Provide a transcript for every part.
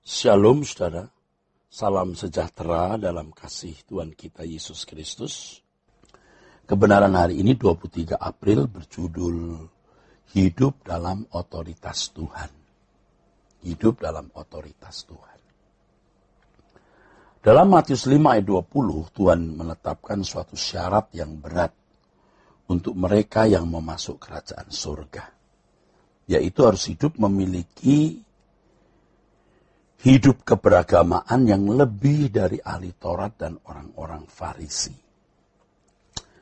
Shalom saudara, salam sejahtera dalam kasih Tuhan kita Yesus Kristus. Kebenaran hari ini 23 April berjudul Hidup dalam Otoritas Tuhan. Hidup dalam Otoritas Tuhan. Dalam Matius 5 ayat 20, Tuhan menetapkan suatu syarat yang berat untuk mereka yang memasuk kerajaan surga. Yaitu harus hidup memiliki hidup keberagamaan yang lebih dari ahli Taurat dan orang-orang Farisi.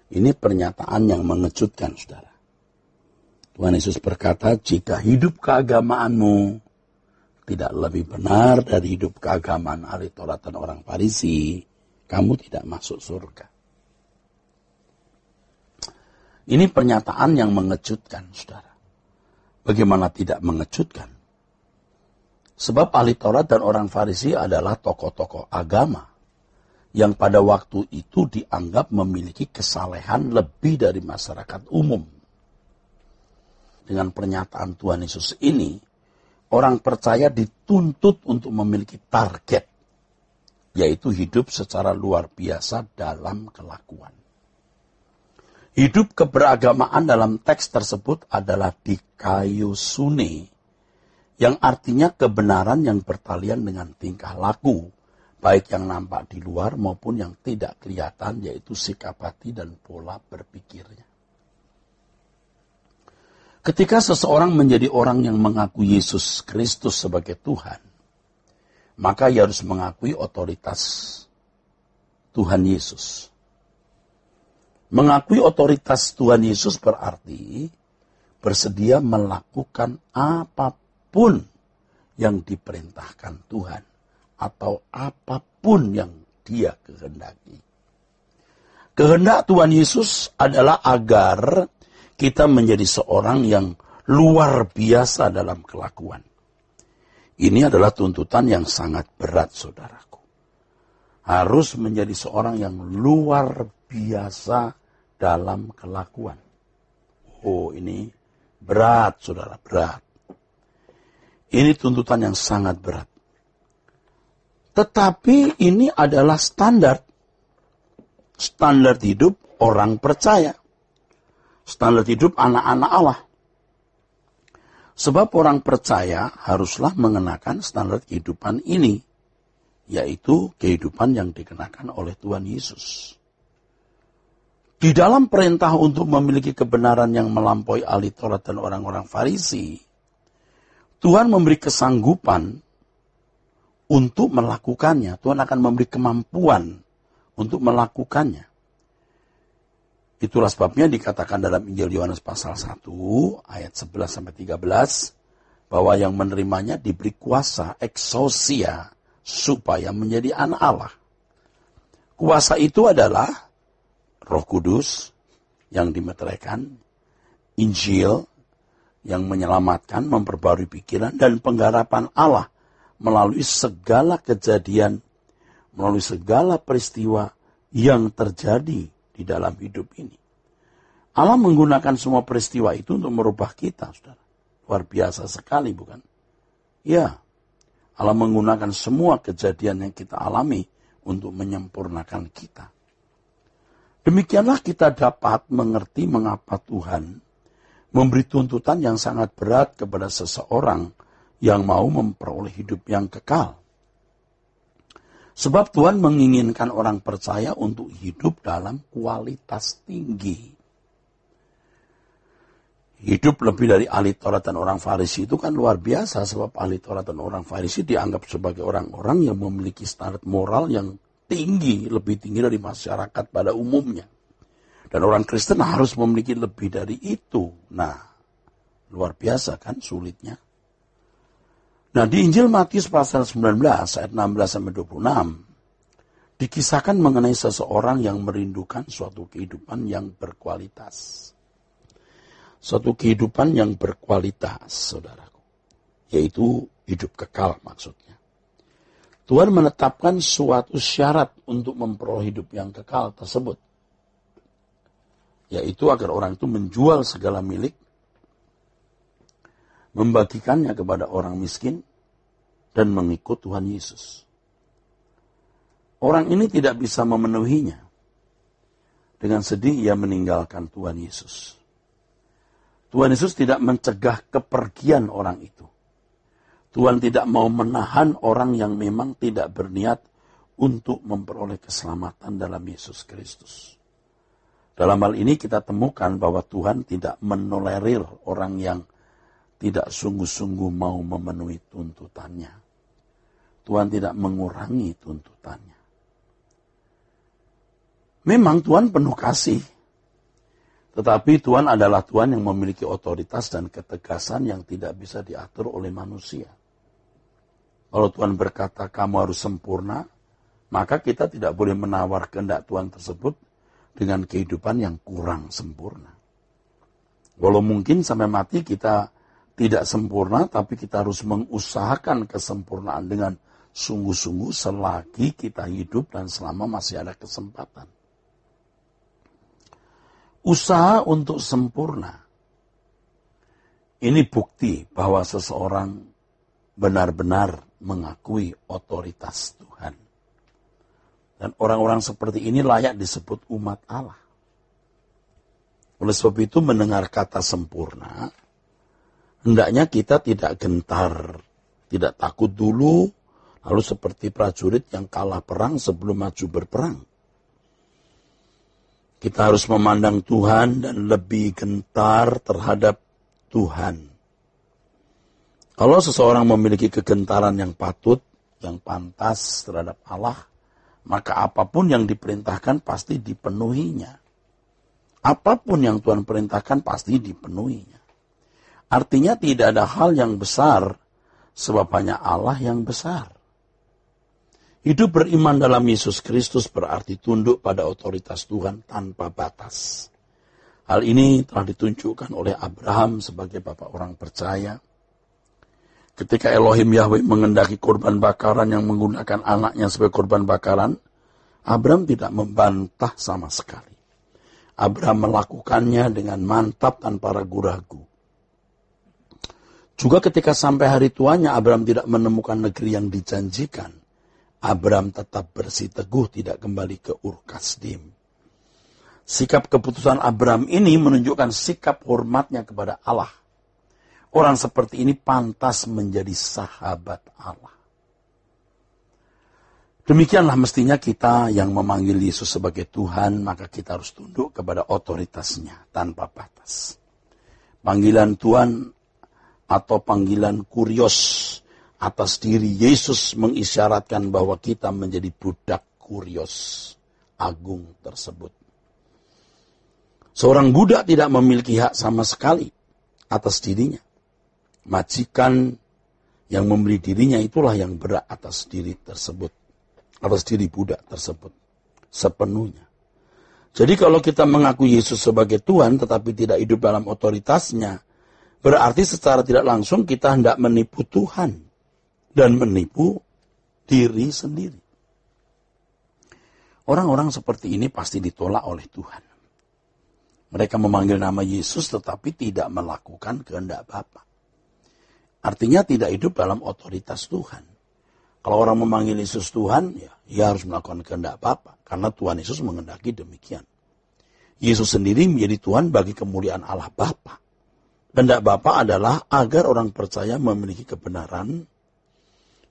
Ini pernyataan yang mengejutkan, saudara. Tuhan Yesus berkata, jika hidup keagamaanmu tidak lebih benar dari hidup keagamaan ahli Taurat dan orang Farisi, kamu tidak masuk surga. Ini pernyataan yang mengejutkan, saudara. Bagaimana tidak mengejutkan? Sebab ahli Taurat dan orang Farisi adalah tokoh-tokoh agama yang pada waktu itu dianggap memiliki kesalehan lebih dari masyarakat umum. Dengan pernyataan Tuhan Yesus ini, orang percaya dituntut untuk memiliki target, yaitu hidup secara luar biasa dalam kelakuan. Hidup keberagamaan dalam teks tersebut adalah di kayu suni, yang artinya kebenaran yang bertalian dengan tingkah laku, baik yang nampak di luar maupun yang tidak kelihatan, yaitu sikap hati dan pola berpikirnya. Ketika seseorang menjadi orang yang mengaku Yesus Kristus sebagai Tuhan, maka ia harus mengakui otoritas Tuhan Yesus. Mengakui otoritas Tuhan Yesus berarti bersedia melakukan apapun apapun yang diperintahkan Tuhan atau apapun yang dia kehendaki. Kehendak Tuhan Yesus adalah agar kita menjadi seorang yang luar biasa dalam kelakuan. Ini adalah tuntutan yang sangat berat, saudaraku. Harus menjadi seorang yang luar biasa dalam kelakuan. Oh, ini berat, saudara, berat. Ini tuntutan yang sangat berat. Tetapi ini adalah standar. Standar hidup orang percaya. Standar hidup anak-anak Allah. Sebab orang percaya haruslah mengenakan standar kehidupan ini. Yaitu kehidupan yang dikenakan oleh Tuhan Yesus. Di dalam perintah untuk memiliki kebenaran yang melampaui ahli Taurat dan orang-orang Farisi, Tuhan memberi kesanggupan untuk melakukannya. Tuhan akan memberi kemampuan untuk melakukannya. Itulah sebabnya dikatakan dalam Injil Yohanes pasal 1 ayat 11 sampai 13 bahwa yang menerimanya diberi kuasa eksosia supaya menjadi anak Allah. Kuasa itu adalah Roh Kudus yang dimeteraikan, Injil yang menyelamatkan, memperbarui pikiran, dan penggarapan Allah melalui segala kejadian, melalui segala peristiwa yang terjadi di dalam hidup ini. Allah menggunakan semua peristiwa itu untuk merubah kita, saudara. Luar biasa sekali, bukan? Ya, Allah menggunakan semua kejadian yang kita alami untuk menyempurnakan kita. Demikianlah kita dapat mengerti mengapa Tuhan memberi tuntutan yang sangat berat kepada seseorang yang mau memperoleh hidup yang kekal. Sebab Tuhan menginginkan orang percaya untuk hidup dalam kualitas tinggi. Hidup lebih dari ahli Taurat dan orang Farisi itu kan luar biasa sebab ahli Taurat dan orang Farisi dianggap sebagai orang-orang yang memiliki standar moral yang tinggi, lebih tinggi dari masyarakat pada umumnya. Dan orang Kristen harus memiliki lebih dari itu. Nah, luar biasa kan sulitnya. Nah, di Injil Matius pasal 19 ayat 16 sampai 26 dikisahkan mengenai seseorang yang merindukan suatu kehidupan yang berkualitas. Suatu kehidupan yang berkualitas, saudaraku. Yaitu hidup kekal maksudnya. Tuhan menetapkan suatu syarat untuk memperoleh hidup yang kekal tersebut yaitu agar orang itu menjual segala milik, membagikannya kepada orang miskin, dan mengikut Tuhan Yesus. Orang ini tidak bisa memenuhinya. Dengan sedih ia meninggalkan Tuhan Yesus. Tuhan Yesus tidak mencegah kepergian orang itu. Tuhan tidak mau menahan orang yang memang tidak berniat untuk memperoleh keselamatan dalam Yesus Kristus. Dalam hal ini kita temukan bahwa Tuhan tidak menolerir orang yang tidak sungguh-sungguh mau memenuhi tuntutannya. Tuhan tidak mengurangi tuntutannya. Memang Tuhan penuh kasih. Tetapi Tuhan adalah Tuhan yang memiliki otoritas dan ketegasan yang tidak bisa diatur oleh manusia. Kalau Tuhan berkata kamu harus sempurna, maka kita tidak boleh menawar kehendak Tuhan tersebut dengan kehidupan yang kurang sempurna. Walau mungkin sampai mati kita tidak sempurna, tapi kita harus mengusahakan kesempurnaan dengan sungguh-sungguh selagi kita hidup dan selama masih ada kesempatan. Usaha untuk sempurna. Ini bukti bahwa seseorang benar-benar mengakui otoritas dan orang-orang seperti ini layak disebut umat Allah. Oleh sebab itu mendengar kata sempurna, hendaknya kita tidak gentar, tidak takut dulu, lalu seperti prajurit yang kalah perang sebelum maju berperang. Kita harus memandang Tuhan dan lebih gentar terhadap Tuhan. Kalau seseorang memiliki kegentaran yang patut, yang pantas terhadap Allah, maka apapun yang diperintahkan pasti dipenuhinya. Apapun yang Tuhan perintahkan pasti dipenuhinya. Artinya tidak ada hal yang besar, sebab hanya Allah yang besar. Hidup beriman dalam Yesus Kristus berarti tunduk pada otoritas Tuhan tanpa batas. Hal ini telah ditunjukkan oleh Abraham sebagai bapak orang percaya, Ketika Elohim Yahweh mengendaki korban bakaran yang menggunakan anaknya sebagai korban bakaran, Abraham tidak membantah sama sekali. Abraham melakukannya dengan mantap tanpa ragu-ragu. Juga ketika sampai hari tuanya Abraham tidak menemukan negeri yang dijanjikan. Abraham tetap bersih teguh tidak kembali ke Ur Kasdim. Sikap keputusan Abraham ini menunjukkan sikap hormatnya kepada Allah Orang seperti ini pantas menjadi sahabat Allah. Demikianlah mestinya kita yang memanggil Yesus sebagai Tuhan, maka kita harus tunduk kepada otoritasnya tanpa batas. Panggilan Tuhan atau panggilan kurios atas diri Yesus mengisyaratkan bahwa kita menjadi budak kurios agung tersebut. Seorang budak tidak memiliki hak sama sekali atas dirinya majikan yang membeli dirinya itulah yang berat atas diri tersebut. Atas diri budak tersebut. Sepenuhnya. Jadi kalau kita mengaku Yesus sebagai Tuhan tetapi tidak hidup dalam otoritasnya, berarti secara tidak langsung kita hendak menipu Tuhan dan menipu diri sendiri. Orang-orang seperti ini pasti ditolak oleh Tuhan. Mereka memanggil nama Yesus tetapi tidak melakukan kehendak Bapa. Artinya tidak hidup dalam otoritas Tuhan. Kalau orang memanggil Yesus Tuhan, ya ia harus melakukan kehendak Bapa karena Tuhan Yesus mengendaki demikian. Yesus sendiri menjadi Tuhan bagi kemuliaan Allah Bapa. Kehendak Bapa adalah agar orang percaya memiliki kebenaran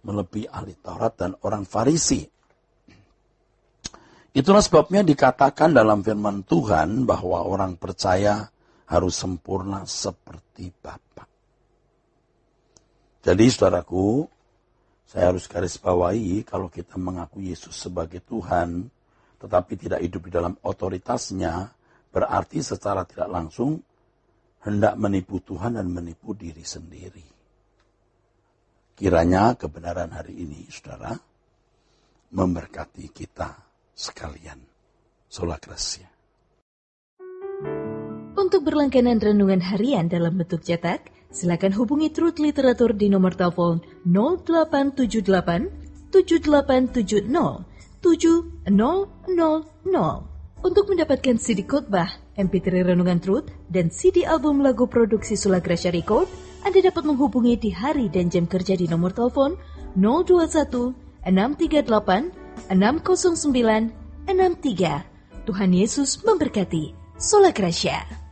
melebihi ahli Taurat dan orang Farisi. Itulah sebabnya dikatakan dalam firman Tuhan bahwa orang percaya harus sempurna seperti Bapa. Jadi saudaraku, saya harus garis bawahi kalau kita mengaku Yesus sebagai Tuhan, tetapi tidak hidup di dalam otoritasnya, berarti secara tidak langsung hendak menipu Tuhan dan menipu diri sendiri. Kiranya kebenaran hari ini, saudara, memberkati kita sekalian. Sola Gracia. Untuk berlangganan renungan harian dalam bentuk cetak, silakan hubungi Truth Literatur di nomor telepon 0878 7870 7000. Untuk mendapatkan CD khotbah, MP3 Renungan Truth, dan CD album lagu produksi Sulagrasya Record, Anda dapat menghubungi di hari dan jam kerja di nomor telepon 021 638 609 63. Tuhan Yesus memberkati. Sola Gracia.